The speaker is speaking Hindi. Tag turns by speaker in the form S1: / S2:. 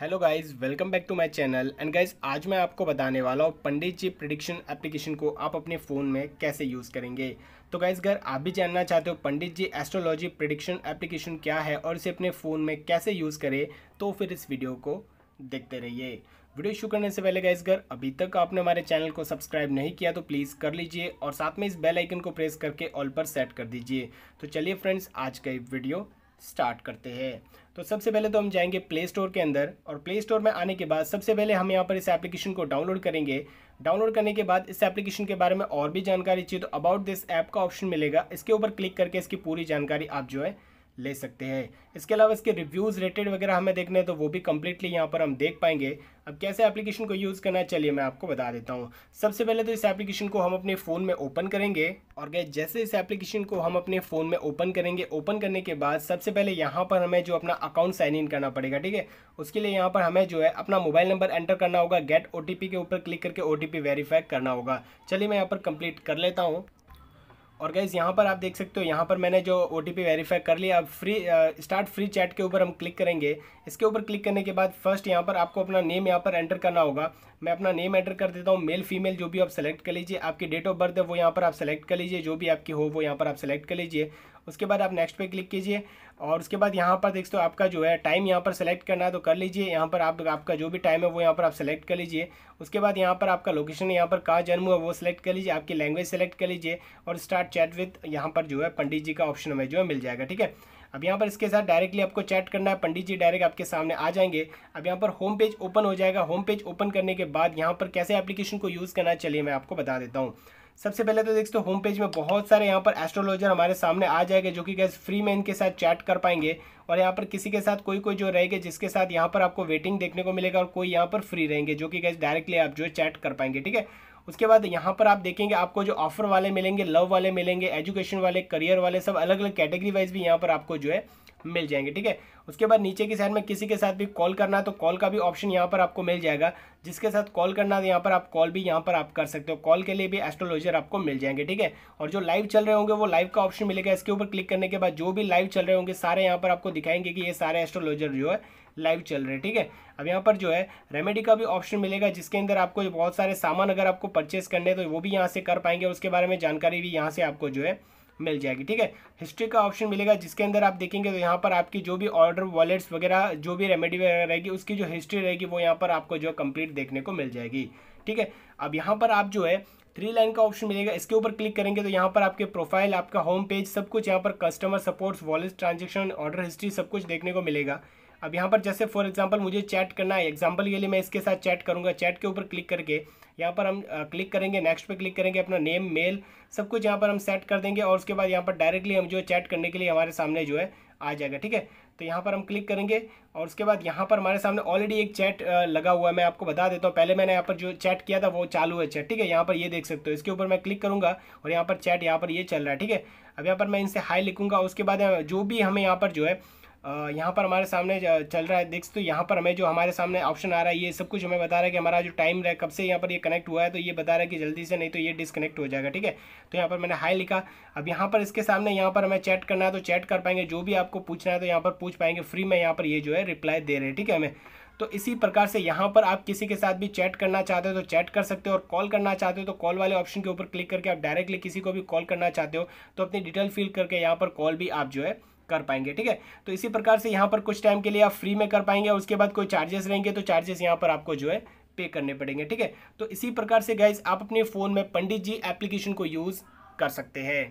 S1: hello guys welcome back to my channel and guys आज मैं आपको बताने वाला हूँ पंडित जी प्रिडिक्शन एप्लीकेशन को आप अपने फ़ोन में कैसे यूज़ करेंगे तो गाइस अगर आप भी जानना चाहते हो Pandit ji astrology prediction application क्या है और इसे अपने फ़ोन में कैसे यूज़ करें तो फिर इस वीडियो को देखते रहिए वीडियो शुरू करने से पहले गाइस अगर अभी तक आपने हमारे चैनल को सब्सक्राइब नहीं किया तो प्लीज़ कर लीजिए और साथ में इस बेल आइकन को प्रेस करके ऑल पर सेट कर दीजिए तो चलिए फ्रेंड्स आज का वीडियो स्टार्ट करते हैं तो सबसे पहले तो हम जाएंगे प्ले स्टोर के अंदर और प्ले स्टोर में आने के बाद सबसे पहले हम यहाँ पर इस एप्लीकेशन को डाउनलोड करेंगे डाउनलोड करने के बाद इस एप्लीकेशन के बारे में और भी जानकारी चाहिए तो अबाउट दिस ऐप का ऑप्शन मिलेगा इसके ऊपर क्लिक करके इसकी पूरी जानकारी आप जो है ले सकते हैं इसके अलावा इसके रिव्यूज़ रेटेड वगैरह हमें देखने हैं तो वो भी कम्प्लीटली यहाँ पर हम देख पाएंगे अब कैसे एप्लीकेशन को यूज़ करना है चलिए मैं आपको बता देता हूँ सबसे पहले तो इस एप्लीकेशन को हम अपने फ़ोन में ओपन करेंगे और गए जैसे इस एप्लीकेशन को हम अपने फ़ोन में ओपन करेंगे ओपन करने के बाद सबसे पहले यहाँ पर हमें जो अपना अकाउंट साइन इन करना पड़ेगा ठीक है उसके लिए यहाँ पर हमें जो है अपना मोबाइल नंबर एंटर करना होगा गेट ओ के ऊपर क्लिक करके ओ वेरीफाई करना होगा चलिए मैं यहाँ पर कंप्लीट कर लेता हूँ और गैज़ यहाँ पर आप देख सकते हो यहाँ पर मैंने जो ओ टी वेरीफाई कर लिया अब फ्री स्टार्ट फ्री चैट के ऊपर हम क्लिक करेंगे इसके ऊपर क्लिक करने के बाद फर्स्ट यहाँ पर आपको अपना नेम यहाँ पर एंटर करना होगा मैं अपना नेम एंटर कर देता हूँ मेल फीमेल जो भी आप सेलेक्ट कर लीजिए आपकी डेट ऑफ बर्थ है वो यहाँ पर आप सेलेक्ट कर लीजिए जो भी आपकी हो वो यहाँ पर आप सेलेक्ट कर लीजिए उसके बाद आप नेक्स्ट पे क्लिक कीजिए और उसके बाद यहाँ पर देखते हो आपका जो है टाइम यहाँ पर सेलेक्ट करना है तो कर लीजिए यहाँ पर आप आपका जो भी टाइम है वो यहाँ पर आप सेलेक्ट कर लीजिए उसके बाद यहाँ पर आपका लोकेशन यहाँ पर कहाँ जन्म हुआ वो सेलेक्ट कर लीजिए आपकी लैंग्वेज सेलेक्ट कर लीजिए और स्टार्ट चैट विथ यहाँ पर जो है पंडित जी का ऑप्शन हमें जो है मिल जाएगा ठीक है अब यहाँ पर इसके साथ डायरेक्टली आपको चैट करना है पंडित जी डायरेक्ट आपके सामने आ जाएंगे अब यहाँ पर होम पेज ओपन हो जाएगा होम पेज ओपन करने के बाद यहाँ पर कैसे एप्लीकेशन को यूज़ करना है चलिए मैं आपको बता देता हूँ सबसे पहले तो देखते हो होम पेज में बहुत सारे यहाँ पर एस्ट्रोलॉजर हमारे सामने आ जाएंगे जो कि गैस फ्री में इनके साथ चैट कर पाएंगे और यहाँ पर किसी के साथ कोई कोई जो रहेंगे जिसके साथ यहाँ पर आपको वेटिंग देखने को मिलेगा और कोई यहाँ पर फ्री रहेंगे जो कि गैस डायरेक्टली आप जो है चैट कर पाएंगे ठीक है उसके बाद यहाँ पर आप देखेंगे आपको जो ऑफर वाले मिलेंगे लव वाले मिलेंगे एजुकेशन वाले करियर वाले सब अलग अलग कैटेगरी वाइज भी यहाँ पर आपको जो है मिल जाएंगे ठीक है उसके बाद नीचे की साइड में किसी के साथ भी कॉल करना है तो कॉल का भी ऑप्शन यहाँ पर आपको मिल जाएगा जिसके साथ कॉल करना है यहाँ पर आप कॉल भी यहाँ पर आप कर सकते हो कॉल के लिए भी एस्ट्रोलॉजर आपको मिल जाएंगे ठीक है और जो लाइव चल रहे होंगे वो लाइव का ऑप्शन मिलेगा इसके ऊपर क्लिक करने के बाद जो भी लाइव चल रहे होंगे सारे यहाँ पर आपको दिखाएंगे कि ये सारे एस्ट्रोलॉजर जो है लाइव चल रहे हैं ठीक है अब यहाँ पर जो है रेमेडी का भी ऑप्शन मिलेगा जिसके अंदर आपको बहुत सारे सामान अगर आपको परचेस करने तो वो भी यहाँ से कर पाएंगे उसके बारे में जानकारी भी यहाँ से आपको जो है मिल जाएगी ठीक है हिस्ट्री का ऑप्शन मिलेगा जिसके अंदर आप देखेंगे तो यहाँ पर आपकी जो भी ऑर्डर वॉलेट्स वगैरह जो भी रेमेडी वगैरह रहेगी उसकी जो हिस्ट्री रहेगी वो यहाँ पर आपको जो कंप्लीट देखने को मिल जाएगी ठीक है अब यहाँ पर आप जो है थ्री लाइन का ऑप्शन मिलेगा इसके ऊपर क्लिक करेंगे तो यहाँ पर आपके प्रोफाइल आपका होम पेज सब कुछ यहाँ पर customer supports wallet transaction order history सब कुछ देखने को मिलेगा अब यहाँ पर जैसे फॉर एग्जाम्पल मुझे चैट करना है एग्जाम्पल के लिए मैं इसके साथ चैट करूँगा चैट के ऊपर क्लिक करके यहाँ पर हम क्लिक करेंगे नेक्स्ट पे क्लिक करेंगे अपना नेम मेल सब कुछ यहाँ पर हम सेट कर देंगे और उसके बाद यहाँ पर डायरेक्टली हम जो चैट करने के लिए हमारे सामने जो है आ जाएगा ठीक है तो यहाँ पर हम क्लिक करेंगे और उसके बाद यहाँ पर हमारे सामने ऑलरेडी एक चैट लगा हुआ है मैं आपको बता देता हूँ पहले मैंने यहाँ पर जो चैट किया था वो चालू है चैट ठीक है यहाँ पर ये देख सकते हो इसके ऊपर मैं क्लिक करूँगा और यहाँ पर चैट यहाँ पर ये चल रहा है ठीक है अब यहाँ पर मैं इनसे हाई लिखूँगा उसके बाद जो भी हमें यहाँ पर जो है यहाँ पर हमारे सामने चल रहा है देख तो यहाँ पर हमें जो हमारे सामने ऑप्शन आ रहा है ये सब कुछ हमें बता रहा है कि हमारा जो टाइम रहा है कब से यहाँ पर ये कनेक्ट हुआ है तो ये बता रहा है कि जल्दी से नहीं तो ये डिसकनेक्ट हो जाएगा ठीक है तो यहाँ पर मैंने हाई लिखा अब यहाँ पर इसके सामने यहाँ पर हमें चैट करना है तो चैट कर पाएंगे जो भी आपको पूछना है तो यहाँ पर पूछ पाएंगे फ्री में यहाँ पर ये जो है रिप्लाई दे रहे हैं ठीक है हमें तो इसी प्रकार से यहाँ पर आप किसी के साथ भी चैट करना चाहते हो तो चैट कर सकते हो और कॉल करना चाहते हो तो कॉल वाले ऑप्शन के ऊपर क्लिक करके आप डायरेक्टली किसी को भी कॉल करना चाहते हो तो अपनी डिटेल फिल करके यहाँ पर कॉल भी आप जो है कर पाएंगे ठीक है तो इसी प्रकार से यहाँ पर कुछ टाइम के लिए आप फ्री में कर पाएंगे उसके बाद कोई चार्जेस रहेंगे तो चार्जेस यहाँ पर आपको जो है पे करने पड़ेंगे ठीक है तो इसी प्रकार से गाइज आप अपने फ़ोन में पंडित जी एप्लीकेशन को यूज़ कर सकते हैं